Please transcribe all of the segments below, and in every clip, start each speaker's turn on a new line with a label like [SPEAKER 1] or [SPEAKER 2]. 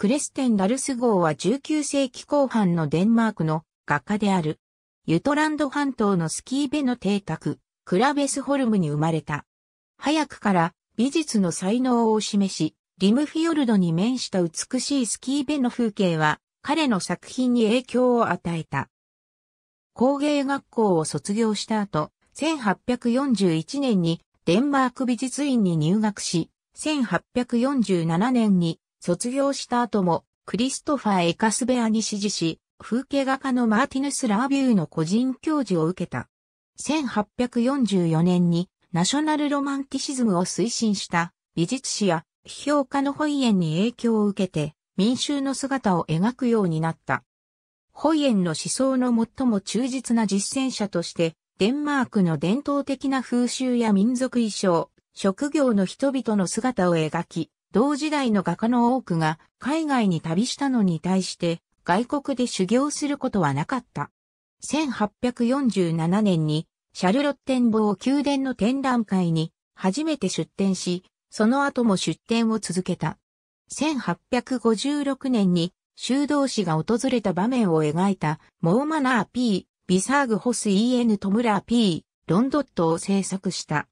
[SPEAKER 1] クレステン・ダルス号は19世紀後半のデンマークの画家である。ユトランド半島のスキーベの邸宅、クラベスホルムに生まれた。早くから美術の才能を示し、リムフィヨルドに面した美しいスキーベの風景は彼の作品に影響を与えた。工芸学校を卒業した後、1841年にデンマーク美術院に入学し、1847年に卒業した後も、クリストファー・エカスベアに指示し、風景画家のマーティヌス・ラービューの個人教授を受けた。1844年にナショナルロマンティシズムを推進した美術史や批評家のホイエンに影響を受けて民衆の姿を描くようになった。ホイエンの思想の最も忠実な実践者として、デンマークの伝統的な風習や民族衣装、職業の人々の姿を描き、同時代の画家の多くが海外に旅したのに対して外国で修行することはなかった。1847年にシャルロッテンボー宮殿の展覧会に初めて出展し、その後も出展を続けた。1856年に修道士が訪れた場面を描いたモーマナー P、ビサーグホス EN トムラー P、ロンドットを制作した。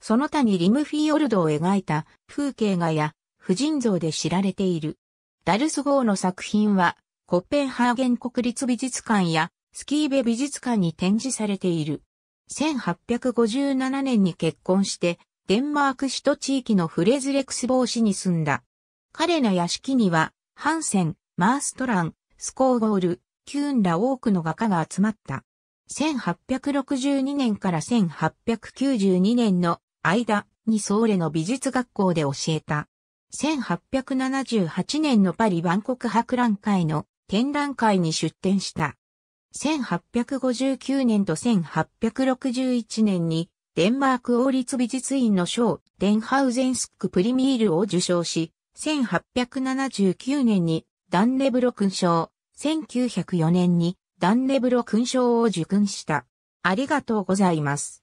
[SPEAKER 1] その他にリムフィーヨルドを描いた風景画や婦人像で知られている。ダルス号の作品は、コッペンハーゲン国立美術館やスキーベ美術館に展示されている。1857年に結婚して、デンマーク首都地域のフレズレクス帽子に住んだ。彼の屋敷には、ハンセン、マーストラン、スコーゴール、キューンら多くの画家が集まった。1862年から1892年の間にソーレの美術学校で教えた。1878年のパリ万国博覧会の展覧会に出展した。1859年と1861年にデンマーク王立美術院の賞デンハウゼンスクプリミールを受賞し、1879年にダンネブロ勲章、1904年にダンネブロ勲章を受勲した。ありがとうございます。